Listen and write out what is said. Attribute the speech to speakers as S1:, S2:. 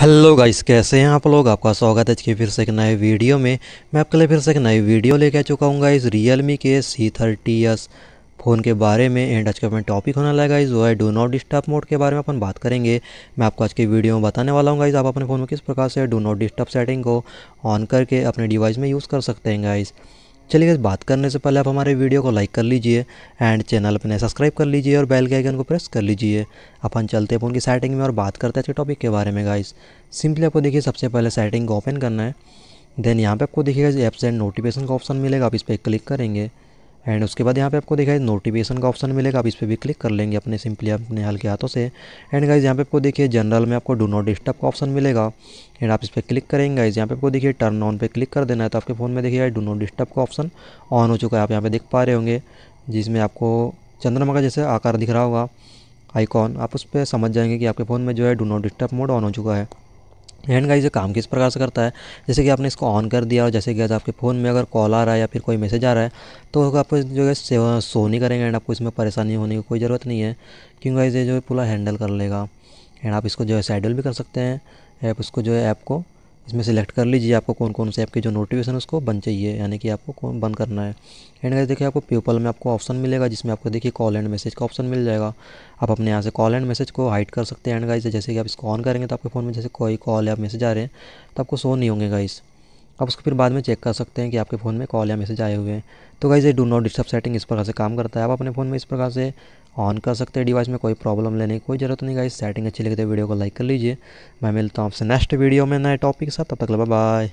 S1: hello guys कैसे हैं आप लोग आपका स्वागत है आज के फिर से एक नए वीडियो में मैं आपके लिए फिर से एक नई वीडियो लेके आ चुका हूँ गाइस मी के सी थर्टी एस फ़ोन के बारे में एंड आज का अपना टॉपिक होने लगा गाइस वो है डो नॉट डिस्टर्ब मोड के बारे में अपन बात करेंगे मैं आपको आज के वीडियो में बताने वाला हूँ गाइस आप अपने फ़ोन में किस प्रकार से डो नॉट डिस्टर्ब सेटिंग को ऑन करके अपने डिवाइस में यूज़ कर सकते हैं गाइज़ चलिए बात करने से पहले आप हमारे वीडियो को लाइक कर लीजिए एंड चैनल अपने सब्सक्राइब कर लीजिए और बेल के आइकन को प्रेस कर लीजिए अपन चलते हैं उनकी सेटिंग में और बात करते हैं इसके टॉपिक के बारे में गाइस सिंपली आपको देखिए सबसे पहले सेटिंग को ओपन करना है देन यहाँ पर आपको देखिएगा एप्स एंड नोटिफिकेशन का ऑप्शन मिलेगा आप इस पर क्लिक करेंगे एंड उसके बाद यहाँ पे आपको देखा है नोटिफिकेशन का ऑप्शन मिलेगा आप इस पर भी क्लिक कर लेंगे अपने सिंपली अपने हल्के हाथों से एंड गाइज यहाँ पे आपको देखिए जनरल में आपको डू नॉट डिस्टर्ब का ऑप्शन मिलेगा एंड आप इस पर क्लिक करेंगे गाइज यहाँ पे आपको देखिए टर्न ऑन पे क्लिक कर देना है तो आपके फ़ोन में देखिए डू नॉट डिस्टर्ब का ऑप्शन ऑन हो चुका है आप यहाँ पर देख पा रहे होंगे जिसमें आपको चंद्रमा का जैसे आकार दिख रहा होगा आइकॉन आप उस पर समझ जाएंगे कि आपके फ़ोन में जो है do not disturb mode on हो चुका है एंड गाइज ये काम किस प्रकार से करता है जैसे कि आपने इसको ऑन कर दिया और जैसे कि आपके फ़ोन में अगर कॉल आ रहा है या फिर कोई मैसेज आ रहा है तो आपको जो है सो नहीं करेंगे एंड आपको इसमें परेशानी होने की कोई ज़रूरत नहीं है क्योंकि गाइज ये जो है पूरा हैंडल कर लेगा एंड आप इसको जो है सेडल भी कर सकते हैं ऐप उसको जो है ऐप को इसमें सेलेक्ट कर लीजिए आपको कौन कौन से आपके जो नोटिफिकेशन उसको बंद चाहिए यानी कि आपको कौन बंद करना है एंड गाइस देखिए आपको पेपल में आपको ऑप्शन मिलेगा जिसमें आपको देखिए कॉल एंड मैसेज का ऑप्शन मिल जाएगा आप अपने यहाँ से कॉल एंड मैसेज को हाइड कर सकते हैं एंड गाइस जैसे कि आप इसको ऑन करेंगे तो आपके फ़ोन में जैसे कोई कॉल या मैसेज आ रहे हैं तो आपको शो नहीं होंगे गाइस आप उसको फिर बाद में चेक कर सकते हैं कि आपके फ़ोन में कॉल या मैसेज आए हुए हैं तो गाइज़ ये डू नॉट डिस्टर्ब सेटिंग इस प्रकार से काम करता है आप अपने फ़ोन में इस प्रकार से ऑन कर सकते हैं डिवाइस में कोई प्रॉब्लम लेने की कोई ज़रूरत नहीं गाइस सेटिंग अच्छी लगती है तो वीडियो को लाइक कर लीजिए मैं मिलता हूँ आपसे नेक्स्ट वीडियो में नए टॉपिक के साथ तब तक बाय